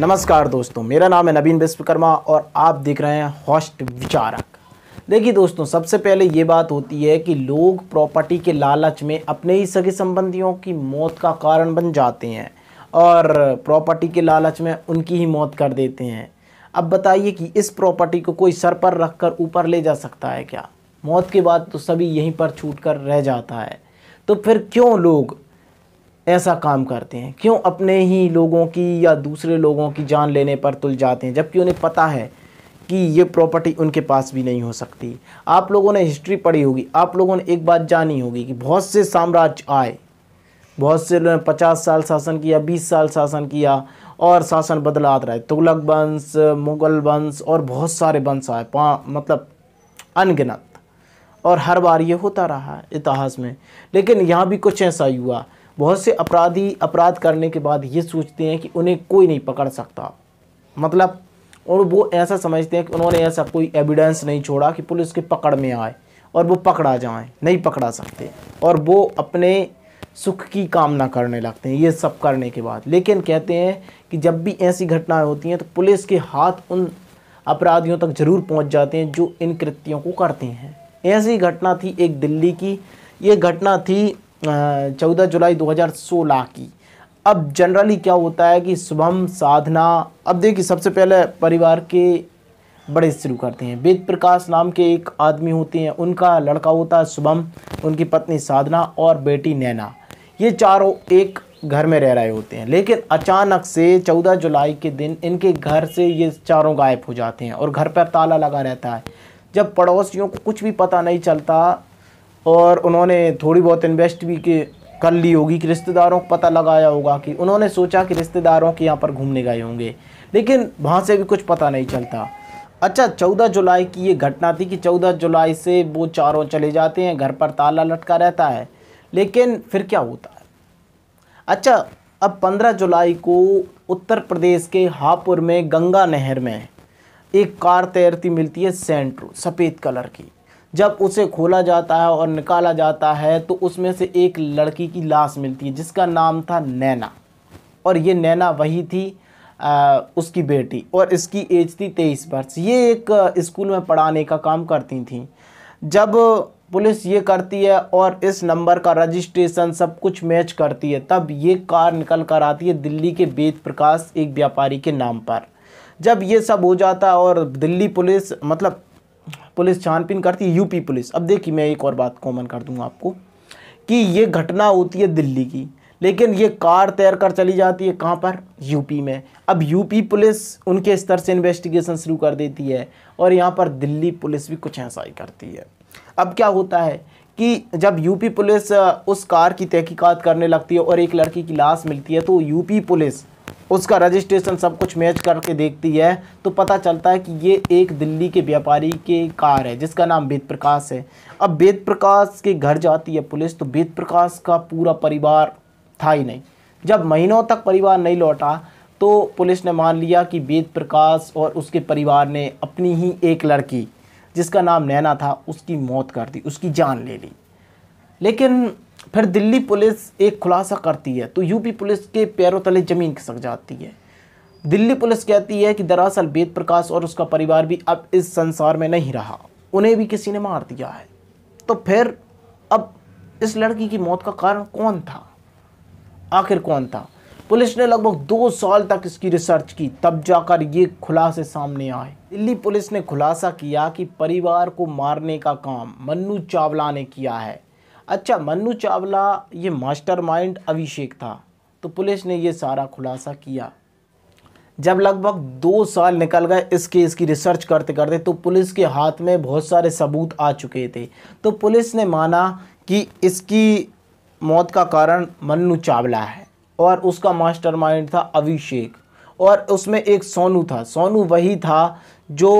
नमस्कार दोस्तों मेरा नाम है नवीन विश्वकर्मा और आप देख रहे हैं हॉस्ट विचारक देखिए दोस्तों सबसे पहले ये बात होती है कि लोग प्रॉपर्टी के लालच में अपने ही सगे संबंधियों की मौत का कारण बन जाते हैं और प्रॉपर्टी के लालच में उनकी ही मौत कर देते हैं अब बताइए कि इस प्रॉपर्टी को कोई सर पर रख कर ऊपर ले जा सकता है क्या मौत के बाद तो सभी यहीं पर छूट कर रह जाता है तो फिर क्यों लोग ऐसा काम करते हैं क्यों अपने ही लोगों की या दूसरे लोगों की जान लेने पर तुल जाते हैं जबकि उन्हें पता है कि ये प्रॉपर्टी उनके पास भी नहीं हो सकती आप लोगों ने हिस्ट्री पढ़ी होगी आप लोगों ने एक बात जानी होगी कि बहुत से साम्राज्य आए बहुत से लोगों ने पचास साल शासन किया बीस साल शासन किया और शासन बदलात रहे तुगलक वंश मुग़ल वंश और बहुत सारे वंश आए पा मतलब अनगिनत और हर बार ये होता रहा इतिहास में लेकिन यहाँ भी कुछ ऐसा ही हुआ बहुत से अपराधी अपराध करने के बाद ये सोचते हैं कि उन्हें कोई नहीं पकड़ सकता मतलब और वो ऐसा समझते हैं कि उन्होंने ऐसा कोई एविडेंस नहीं छोड़ा कि पुलिस के पकड़ में आए और वो पकड़ा जाए नहीं पकड़ा सकते और वो अपने सुख की कामना करने लगते हैं ये सब करने के बाद लेकिन कहते हैं कि जब भी ऐसी घटनाएं होती हैं तो पुलिस के हाथ उन अपराधियों तक ज़रूर पहुंच जाते हैं जो इन कृत्यों को करते हैं ऐसी घटना थी एक दिल्ली की ये घटना थी चौदह जुलाई 2016 की अब जनरली क्या होता है कि शुभम साधना अब देखिए सबसे पहले परिवार के बड़े शुरू करते हैं वेद प्रकाश नाम के एक आदमी होते हैं उनका लड़का होता है शुभम उनकी पत्नी साधना और बेटी नैना ये चारों एक घर में रह रहे होते हैं लेकिन अचानक से 14 जुलाई के दिन इनके घर से ये चारों गायब हो जाते हैं और घर पर ताला लगा रहता है जब पड़ोसियों को कुछ भी पता नहीं चलता और उन्होंने थोड़ी बहुत इन्वेस्ट भी के कर ली होगी कि रिश्तेदारों को पता लगाया होगा कि उन्होंने सोचा कि रिश्तेदारों के यहाँ पर घूमने गए होंगे लेकिन वहाँ से भी कुछ पता नहीं चलता अच्छा चौदह जुलाई की ये घटना थी कि चौदह जुलाई से वो चारों चले जाते हैं घर पर ताला लटका रहता है लेकिन फिर क्या होता है अच्छा अब पंद्रह जुलाई को उत्तर प्रदेश के हापुर में गंगा नहर में एक कार तैरती मिलती है सेंट्रो सफ़ेद कलर की जब उसे खोला जाता है और निकाला जाता है तो उसमें से एक लड़की की लाश मिलती है जिसका नाम था नैना और ये नैना वही थी आ, उसकी बेटी और इसकी एज थी तेईस वर्ष ये एक स्कूल में पढ़ाने का काम करती थी जब पुलिस ये करती है और इस नंबर का रजिस्ट्रेशन सब कुछ मैच करती है तब ये कार निकल कर आती है दिल्ली के वेद प्रकाश एक व्यापारी के नाम पर जब ये सब हो जाता है और दिल्ली पुलिस मतलब पुलिस छानबीन करती है यूपी पुलिस अब देखिए मैं एक और बात कॉमन कर दूंगा आपको कि ये घटना होती है दिल्ली की लेकिन ये कार तैर कर चली जाती है कहाँ पर यूपी में अब यूपी पुलिस उनके स्तर से इन्वेस्टिगेशन शुरू कर देती है और यहाँ पर दिल्ली पुलिस भी कुछ ऐसा ही करती है अब क्या होता है कि जब यूपी पुलिस उस कार की तहकीकात करने लगती है और एक लड़की की लाश मिलती है तो यूपी पुलिस उसका रजिस्ट्रेशन सब कुछ मैच करके देखती है तो पता चलता है कि ये एक दिल्ली के व्यापारी के कार है जिसका नाम वेद प्रकाश है अब वेद प्रकाश के घर जाती है पुलिस तो वेद प्रकाश का पूरा परिवार था ही नहीं जब महीनों तक परिवार नहीं लौटा तो पुलिस ने मान लिया कि वेद प्रकाश और उसके परिवार ने अपनी ही एक लड़की जिसका नाम नैना था उसकी मौत कर दी उसकी जान ले ली लेकिन फिर दिल्ली पुलिस एक खुलासा करती है तो यूपी पुलिस के पैरों तले ज़मीन खिसक जाती है दिल्ली पुलिस कहती है कि दरअसल वेद प्रकाश और उसका परिवार भी अब इस संसार में नहीं रहा उन्हें भी किसी ने मार दिया है तो फिर अब इस लड़की की मौत का कारण कौन था आखिर कौन था पुलिस ने लगभग दो साल तक इसकी रिसर्च की तब जाकर ये खुलासे सामने आए दिल्ली पुलिस ने खुलासा किया कि परिवार को मारने का काम मन्नू चावला ने किया है अच्छा मन्नू चावला ये मास्टरमाइंड अभिषेक था तो पुलिस ने ये सारा खुलासा किया जब लगभग दो साल निकल गए इस केस की रिसर्च करते करते तो पुलिस के हाथ में बहुत सारे सबूत आ चुके थे तो पुलिस ने माना कि इसकी मौत का कारण मन्नू चावला है और उसका मास्टरमाइंड था अभिषेक और उसमें एक सोनू था सोनू वही था जो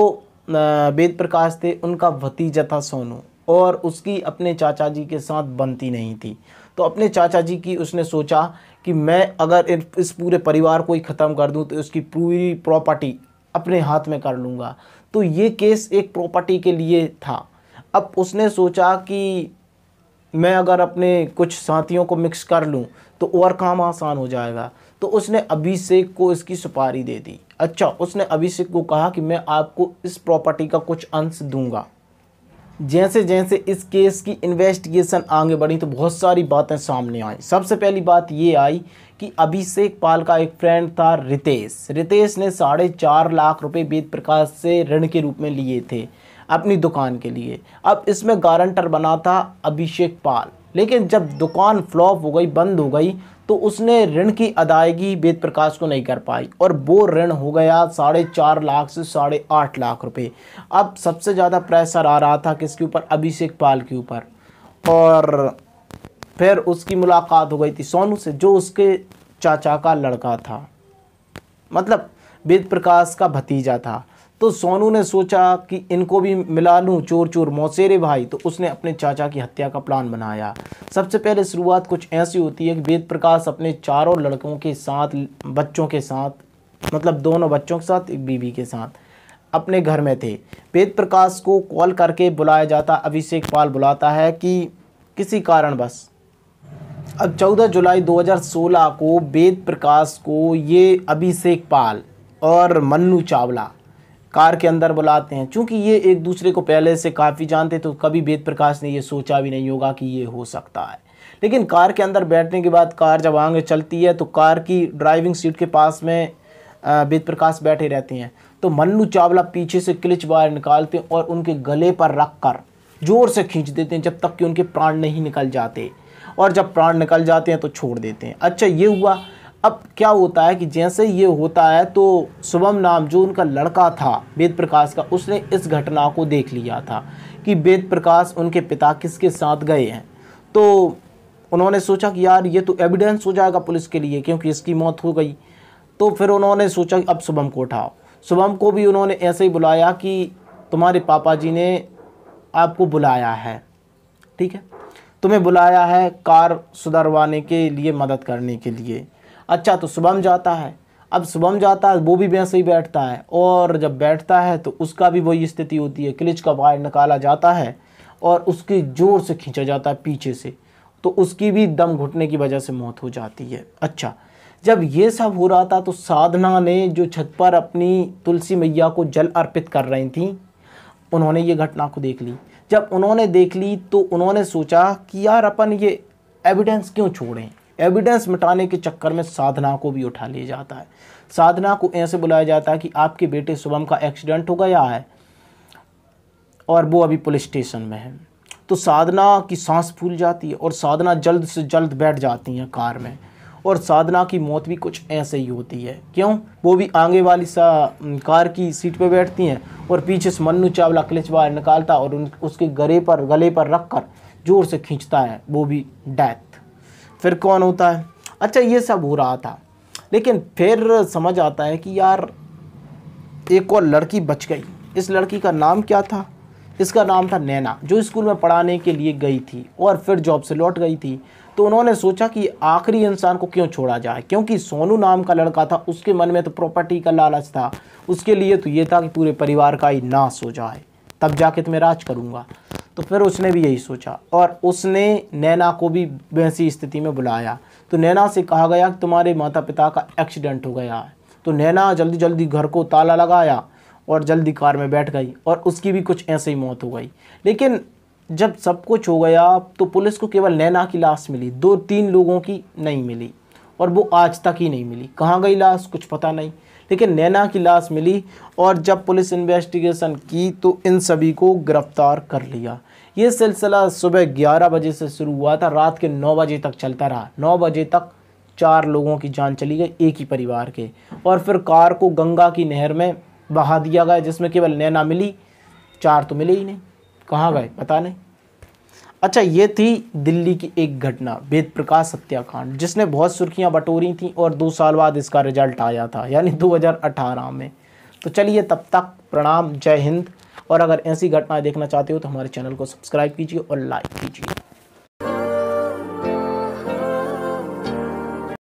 वेद प्रकाश थे उनका भतीजा था सोनू और उसकी अपने चाचा जी के साथ बनती नहीं थी तो अपने चाचा जी की उसने सोचा कि मैं अगर इस पूरे परिवार को ही ख़त्म कर दूं तो उसकी पूरी प्रॉपर्टी अपने हाथ में कर लूँगा तो ये केस एक प्रॉपर्टी के लिए था अब उसने सोचा कि मैं अगर अपने कुछ साथियों को मिक्स कर लूँ तो और काम आसान हो जाएगा तो उसने अभिषेक को इसकी सुपारी दे दी अच्छा उसने अभिषेक को कहा कि मैं आपको इस प्रॉपर्टी का कुछ अंश दूंगा जैसे जैसे इस केस की इन्वेस्टिगेशन आगे बढ़ी तो बहुत सारी बातें सामने आई सबसे पहली बात ये आई कि अभिषेक पाल का एक फ्रेंड था रितेश रितेश ने साढ़े चार लाख रुपए वेद प्रकाश से ऋण के रूप में लिए थे अपनी दुकान के लिए अब इसमें गारंटर बना था अभिषेक पाल लेकिन जब दुकान फ्लॉप हो गई बंद हो गई तो उसने ऋण की अदायगी वेद प्रकाश को नहीं कर पाई और वो ऋण हो गया साढ़े चार लाख से साढ़े आठ लाख रुपए अब सबसे ज़्यादा प्रेशर आ रहा था किसके ऊपर अभिषेक पाल के ऊपर और फिर उसकी मुलाकात हो गई थी सोनू से जो उसके चाचा का लड़का था मतलब वेद प्रकाश का भतीजा था तो सोनू ने सोचा कि इनको भी मिला लूँ चोर चोर मौसेरे भाई तो उसने अपने चाचा की हत्या का प्लान बनाया सबसे पहले शुरुआत कुछ ऐसी होती है कि वेद प्रकाश अपने चारों लड़कों के साथ बच्चों के साथ मतलब दोनों बच्चों के साथ एक बीवी के साथ अपने घर में थे वेद प्रकाश को कॉल करके बुलाया जाता अभिषेक पाल बुलाता है कि किसी कारणवश अब 14 जुलाई 2016 को वेद प्रकाश को ये अभिषेक पाल और मन्नू चावला कार के अंदर बुलाते हैं चूंकि ये एक दूसरे को पहले से काफ़ी जानते तो कभी वेद प्रकाश ने ये सोचा भी नहीं होगा कि ये हो सकता है लेकिन कार के अंदर बैठने के बाद कार जब आगे चलती है तो कार की ड्राइविंग सीट के पास में वेद प्रकाश बैठे रहते हैं तो मन्नू चावला पीछे से क्लिच बाहर निकालते हैं और उनके गले पर रख कर ज़ोर से खींच देते हैं जब तक कि उनके प्राण नहीं निकल जाते और जब प्राण निकल जाते हैं तो छोड़ देते हैं अच्छा ये हुआ अब क्या होता है कि जैसे ये होता है तो शुभम नाम जो उनका लड़का था वेद प्रकाश का उसने इस घटना को देख लिया था कि वेद प्रकाश उनके पिता किसके साथ गए हैं तो उन्होंने सोचा कि यार ये तो एविडेंस हो जाएगा पुलिस के लिए क्योंकि इसकी मौत हो गई तो फिर उन्होंने सोचा अब शुभम को उठाओ शुभम को भी उन्होंने ऐसे ही बुलाया कि तुम्हारे पापा जी ने आपको बुलाया है ठीक है तुम्हें बुलाया है कार सुधरवाने के लिए मदद करने के लिए अच्छा तो शुभम जाता है अब शुभम जाता है वो भी वैसे ही बैठता है और जब बैठता है तो उसका भी वही स्थिति होती है क्लिच का वायर निकाला जाता है और उसकी ज़ोर से खींचा जाता है पीछे से तो उसकी भी दम घुटने की वजह से मौत हो जाती है अच्छा जब ये सब हो रहा था तो साधना ने जो छत पर अपनी तुलसी मैया को जल अर्पित कर रही थी उन्होंने ये घटना को देख ली जब उन्होंने देख ली तो उन्होंने सोचा कि यार अपन ये एविडेंस क्यों छोड़ें एविडेंस मिटाने के चक्कर में साधना को भी उठा लिया जाता है साधना को ऐसे बुलाया जाता है कि आपके बेटे शुभम का एक्सीडेंट हो गया है और वो अभी पुलिस स्टेशन में है तो साधना की सांस फूल जाती है और साधना जल्द से जल्द बैठ जाती हैं कार में और साधना की मौत भी कुछ ऐसे ही होती है क्यों वो भी आगे वाली सा कार की सीट पर बैठती हैं और पीछे से मन्नू चावला क्लिच बाहर निकालता और उन उसके गले पर गले पर रख कर ज़ोर से खींचता है वो भी डेथ फिर कौन होता है अच्छा ये सब हो रहा था लेकिन फिर समझ आता है कि यार एक और लड़की बच गई इस लड़की का नाम क्या था इसका नाम था नैना जो स्कूल में पढ़ाने के लिए गई थी और फिर जॉब से लौट गई थी तो उन्होंने सोचा कि आखिरी इंसान को क्यों छोड़ा जाए क्योंकि सोनू नाम का लड़का था उसके मन में तो प्रॉपर्टी का लालच था उसके लिए तो ये था कि पूरे परिवार का ही नाश हो जाए तब जाके तो मैं राज करूँगा तो फिर उसने भी यही सोचा और उसने नैना को भी वैसी स्थिति में बुलाया तो नैना से कहा गया कि तुम्हारे माता पिता का एक्सीडेंट हो गया है तो नैना जल्दी जल्दी घर को ताला लगाया और जल्दी कार में बैठ गई और उसकी भी कुछ ऐसे ही मौत हो गई लेकिन जब सब कुछ हो गया तो पुलिस को केवल नैना की लाश मिली दो तीन लोगों की नहीं मिली और वो आज तक ही नहीं मिली कहाँ गई लाश कुछ पता नहीं ठीक है नैना की लाश मिली और जब पुलिस इन्वेस्टिगेशन की तो इन सभी को गिरफ्तार कर लिया ये सिलसिला सुबह 11 बजे से शुरू हुआ था रात के 9 बजे तक चलता रहा 9 बजे तक चार लोगों की जान चली गई एक ही परिवार के और फिर कार को गंगा की नहर में बहा दिया गया जिसमें केवल नैना मिली चार तो मिले ही नहीं कहाँ गए पता नहीं अच्छा ये थी दिल्ली की एक घटना वेद प्रकाश हत्याकांड जिसने बहुत सुर्खियां बटोरी थी और दो साल बाद इसका रिजल्ट आया था यानी 2018 में तो चलिए तब तक प्रणाम जय हिंद और अगर ऐसी घटनाएं देखना चाहते हो तो हमारे चैनल को सब्सक्राइब कीजिए और लाइक कीजिए